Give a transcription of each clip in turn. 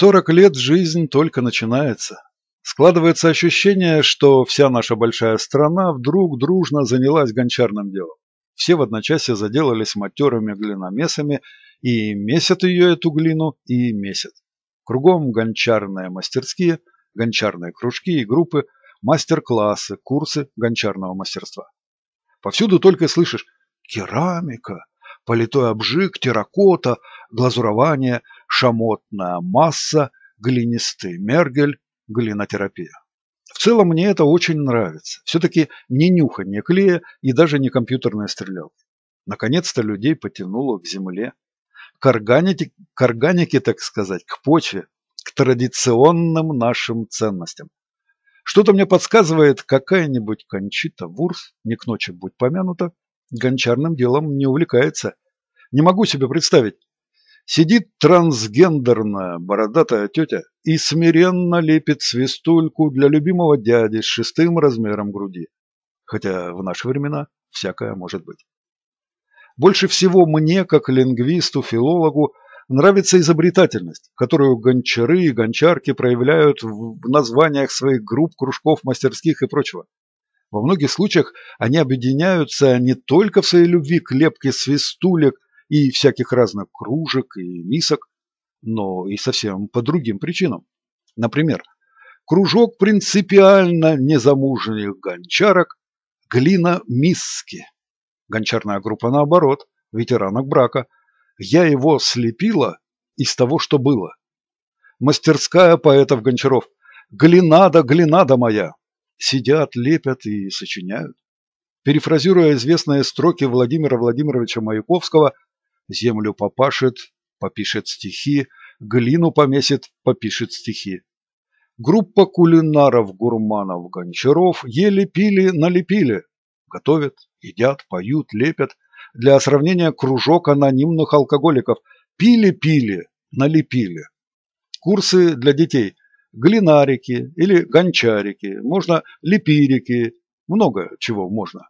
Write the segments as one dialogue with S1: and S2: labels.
S1: 40 лет жизнь только начинается. Складывается ощущение, что вся наша большая страна вдруг дружно занялась гончарным делом. Все в одночасье заделались матерыми глиномесами и месят ее эту глину, и месят. Кругом гончарные мастерские, гончарные кружки и группы, мастер-классы, курсы гончарного мастерства. Повсюду только слышишь керамика, политой обжиг, терракота, глазурование – шамотная масса, глинистый мергель, глинотерапия. В целом мне это очень нравится. Все-таки не нюхание клея и даже не компьютерная стрелялки. Наконец-то людей потянуло к земле, к органике, к органике, так сказать, к почве, к традиционным нашим ценностям. Что-то мне подсказывает, какая-нибудь Кончита Вурс, не к ночи будь помянута, гончарным делом не увлекается. Не могу себе представить, Сидит трансгендерная бородатая тетя и смиренно лепит свистульку для любимого дяди с шестым размером груди. Хотя в наши времена всякое может быть. Больше всего мне, как лингвисту, филологу, нравится изобретательность, которую гончары и гончарки проявляют в названиях своих групп, кружков, мастерских и прочего. Во многих случаях они объединяются не только в своей любви к лепке свистулек – и всяких разных кружек и мисок, но и совсем по другим причинам. Например, кружок принципиально незамужних гончарок «Глина миски». Гончарная группа наоборот, ветеранок брака. Я его слепила из того, что было. Мастерская поэтов Гончаров. «Глинада, глинада моя!» Сидят, лепят и сочиняют. Перефразируя известные строки Владимира Владимировича Маяковского – землю попашет, попишет стихи, глину помесит, попишет стихи. Группа кулинаров, гурманов, гончаров ели, пили, налепили. Готовят, едят, поют, лепят. Для сравнения кружок анонимных алкоголиков. Пили-пили, налепили. Курсы для детей. Глинарики или гончарики, можно лепирики, много чего можно.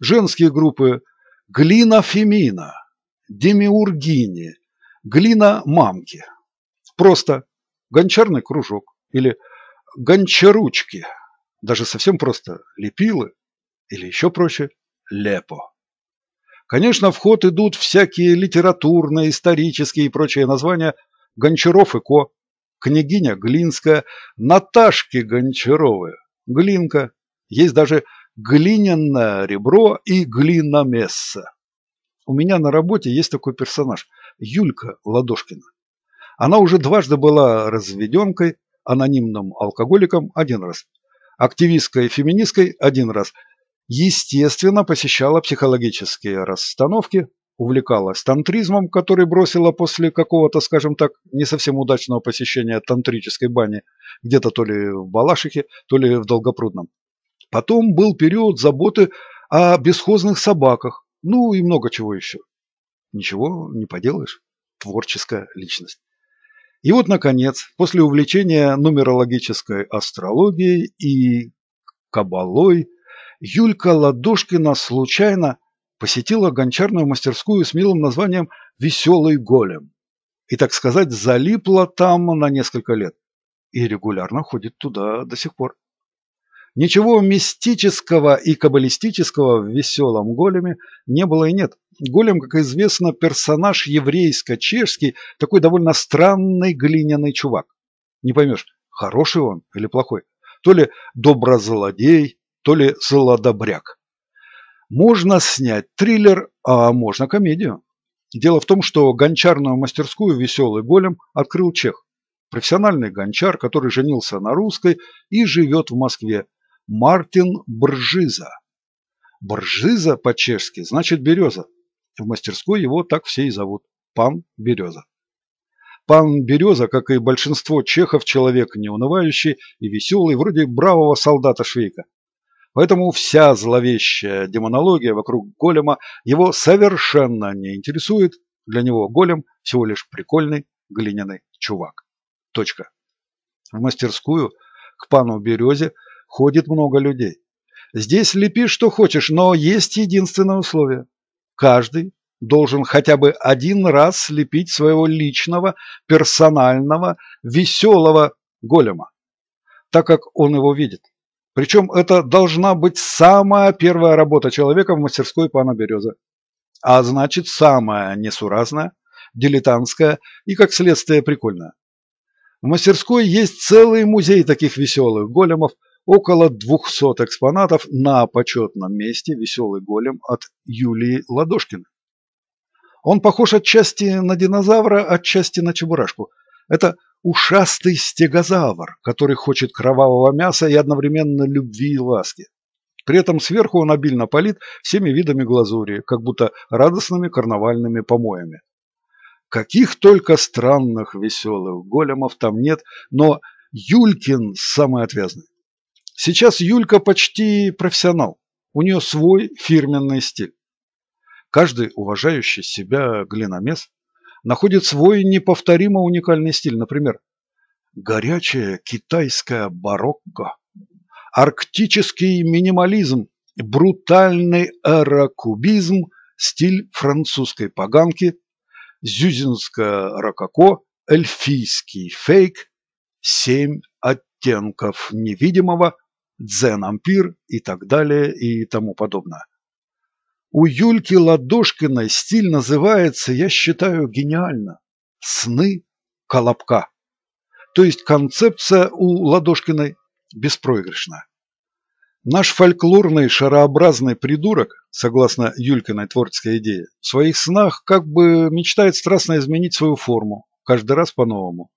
S1: Женские группы. Глина-фемина демиургини, глина мамки. Просто гончарный кружок или гончаручки, даже совсем просто лепилы или еще проще лепо. Конечно, в ход идут всякие литературные, исторические и прочие названия Гончаров и Ко, княгиня Глинская, Наташки Гончаровы, Глинка, есть даже глиняное ребро и глиномесса. У меня на работе есть такой персонаж – Юлька Ладошкина. Она уже дважды была разведенкой, анонимным алкоголиком – один раз, активисткой и феминисткой – один раз. Естественно, посещала психологические расстановки, увлекалась тантризмом, который бросила после какого-то, скажем так, не совсем удачного посещения тантрической бани, где-то то ли в Балашихе, то ли в Долгопрудном. Потом был период заботы о бесхозных собаках, ну и много чего еще. Ничего не поделаешь. Творческая личность. И вот, наконец, после увлечения нумерологической астрологией и кабалой, Юлька Ладошкина случайно посетила гончарную мастерскую с милым названием «Веселый голем» и, так сказать, залипла там на несколько лет и регулярно ходит туда до сих пор. Ничего мистического и каббалистического в веселом големе не было и нет. Голем, как известно, персонаж еврейско-чешский, такой довольно странный глиняный чувак. Не поймешь, хороший он или плохой. То ли доброзлодей, то ли злодобряк. Можно снять триллер, а можно комедию. Дело в том, что гончарную мастерскую «Веселый голем» открыл чех. Профессиональный гончар, который женился на русской и живет в Москве, Мартин Бржиза. Бржиза по-чешски значит береза. В мастерской его так все и зовут – пан Береза. Пан Береза, как и большинство чехов, человек неунывающий и веселый, вроде бравого солдата Швейка. Поэтому вся зловещая демонология вокруг голема его совершенно не интересует. Для него голем всего лишь прикольный глиняный чувак. Точка. В мастерскую к пану Березе – ходит много людей. Здесь лепи что хочешь, но есть единственное условие. Каждый должен хотя бы один раз слепить своего личного, персонального, веселого голема, так как он его видит. Причем это должна быть самая первая работа человека в мастерской пана Береза. А значит, самая несуразная, дилетантская и, как следствие, прикольная. В мастерской есть целый музей таких веселых големов – Около 200 экспонатов на почетном месте «Веселый голем» от Юлии Ладошкиной. Он похож отчасти на динозавра, отчасти на чебурашку. Это ушастый стегозавр, который хочет кровавого мяса и одновременно любви и ласки. При этом сверху он обильно полит всеми видами глазури, как будто радостными карнавальными помоями. Каких только странных веселых големов там нет, но Юлькин самый отвязный. Сейчас Юлька почти профессионал. У нее свой фирменный стиль. Каждый уважающий себя глиномес находит свой неповторимо уникальный стиль. Например, горячая китайская барокко, арктический минимализм, брутальный эрокубизм, стиль французской поганки, зюзинское рококо, эльфийский фейк, семь оттенков невидимого, дзен-ампир и так далее и тому подобное. У Юльки Ладошкиной стиль называется, я считаю, гениально – «Сны Колобка». То есть концепция у Ладошкиной беспроигрышна. Наш фольклорный шарообразный придурок, согласно Юлькиной творческой идее, в своих снах как бы мечтает страстно изменить свою форму, каждый раз по-новому.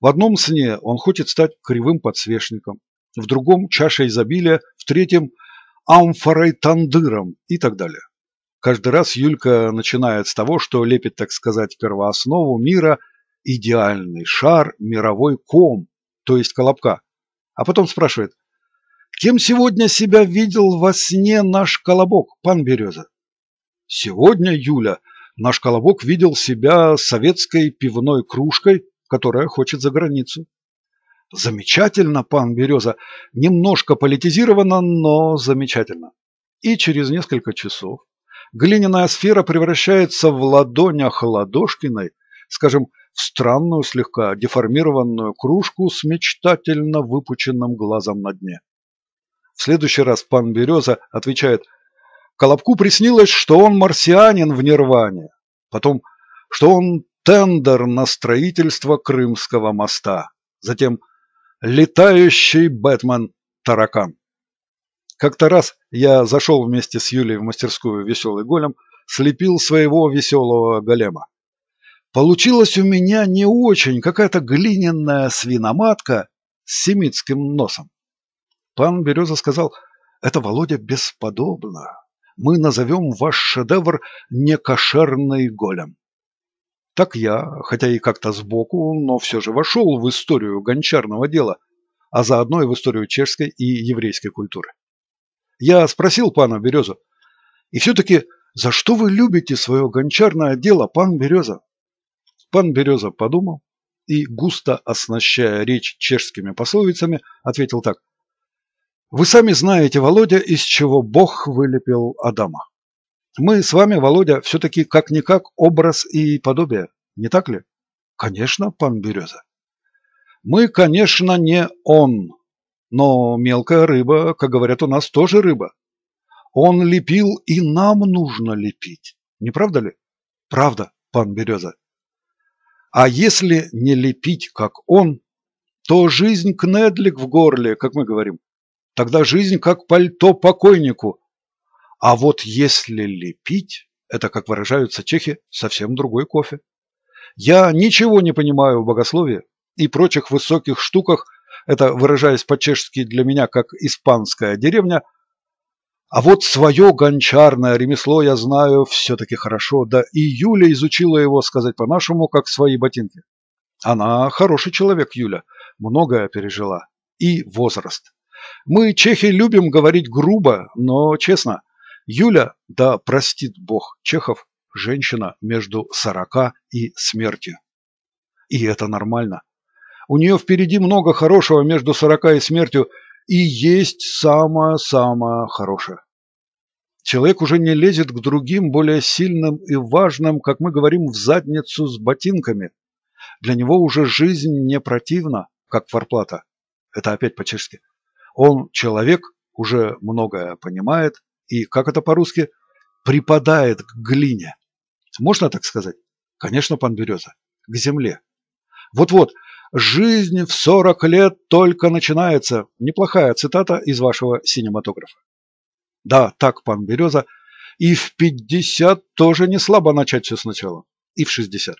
S1: В одном сне он хочет стать кривым подсвечником, в другом – чаша изобилия, в третьем – амфорой тандыром и так далее. Каждый раз Юлька начинает с того, что лепит, так сказать, первооснову мира – идеальный шар, мировой ком, то есть колобка. А потом спрашивает, кем сегодня себя видел во сне наш колобок, пан Береза? Сегодня, Юля, наш колобок видел себя советской пивной кружкой, которая хочет за границу. Замечательно, пан Береза. Немножко политизировано, но замечательно. И через несколько часов глиняная сфера превращается в ладонях Ладошкиной, скажем, в странную, слегка деформированную кружку с мечтательно выпученным глазом на дне. В следующий раз пан Береза отвечает Колобку приснилось, что он марсианин в Нирване, потом, что он тендер на строительство Крымского моста, затем – Летающий Бэтмен-таракан. Как-то раз я зашел вместе с Юлей в мастерскую «Веселый голем», слепил своего веселого голема. Получилась у меня не очень какая-то глиняная свиноматка с семитским носом. Пан Береза сказал, это, Володя, бесподобно. Мы назовем ваш шедевр «Некошерный голем». Так я, хотя и как-то сбоку, но все же вошел в историю гончарного дела, а заодно и в историю чешской и еврейской культуры. Я спросил пана Березу, и все-таки за что вы любите свое гончарное дело, пан Береза? Пан Береза подумал и, густо оснащая речь чешскими пословицами, ответил так. Вы сами знаете, Володя, из чего Бог вылепил Адама. Мы с вами, Володя, все-таки как-никак образ и подобие, не так ли? Конечно, пан Береза. Мы, конечно, не он, но мелкая рыба, как говорят у нас, тоже рыба. Он лепил, и нам нужно лепить. Не правда ли? Правда, пан Береза. А если не лепить, как он, то жизнь кнедлик в горле, как мы говорим. Тогда жизнь как пальто покойнику, а вот если лепить, это, как выражаются чехи, совсем другой кофе. Я ничего не понимаю в богословии и прочих высоких штуках, это выражаясь по-чешски для меня как испанская деревня, а вот свое гончарное ремесло я знаю все-таки хорошо, да и Юля изучила его, сказать по-нашему, как свои ботинки. Она хороший человек, Юля, многое пережила. И возраст. Мы, чехи, любим говорить грубо, но честно – Юля, да простит бог Чехов, женщина между сорока и смертью. И это нормально. У нее впереди много хорошего между сорока и смертью, и есть самое-самое хорошее. Человек уже не лезет к другим, более сильным и важным, как мы говорим, в задницу с ботинками. Для него уже жизнь не противна, как форплата. Это опять по-чешски. Он человек, уже многое понимает, и, как это по-русски, припадает к глине. Можно так сказать? Конечно, пан Береза, к земле. Вот-вот, жизнь в 40 лет только начинается. Неплохая цитата из вашего синематографа. Да, так, пан Береза, и в 50 тоже не слабо начать все сначала. И в 60.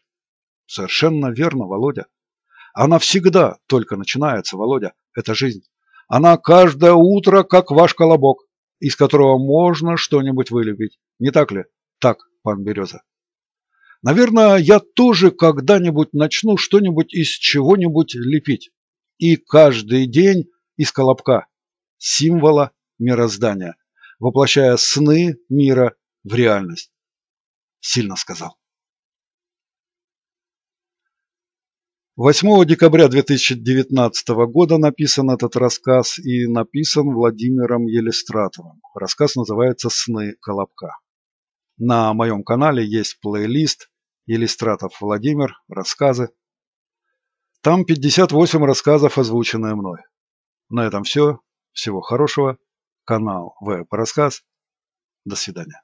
S1: Совершенно верно, Володя. Она всегда только начинается, Володя, эта жизнь. Она каждое утро, как ваш колобок из которого можно что-нибудь вылепить. Не так ли? Так, пан Береза. Наверное, я тоже когда-нибудь начну что-нибудь из чего-нибудь лепить. И каждый день из колобка, символа мироздания, воплощая сны мира в реальность. Сильно сказал. 8 декабря 2019 года написан этот рассказ и написан Владимиром Елистратовым. Рассказ называется «Сны Колобка». На моем канале есть плейлист «Елистратов Владимир. Рассказы». Там 58 рассказов, озвученные мной. На этом все. Всего хорошего. Канал ВП Рассказ. До свидания.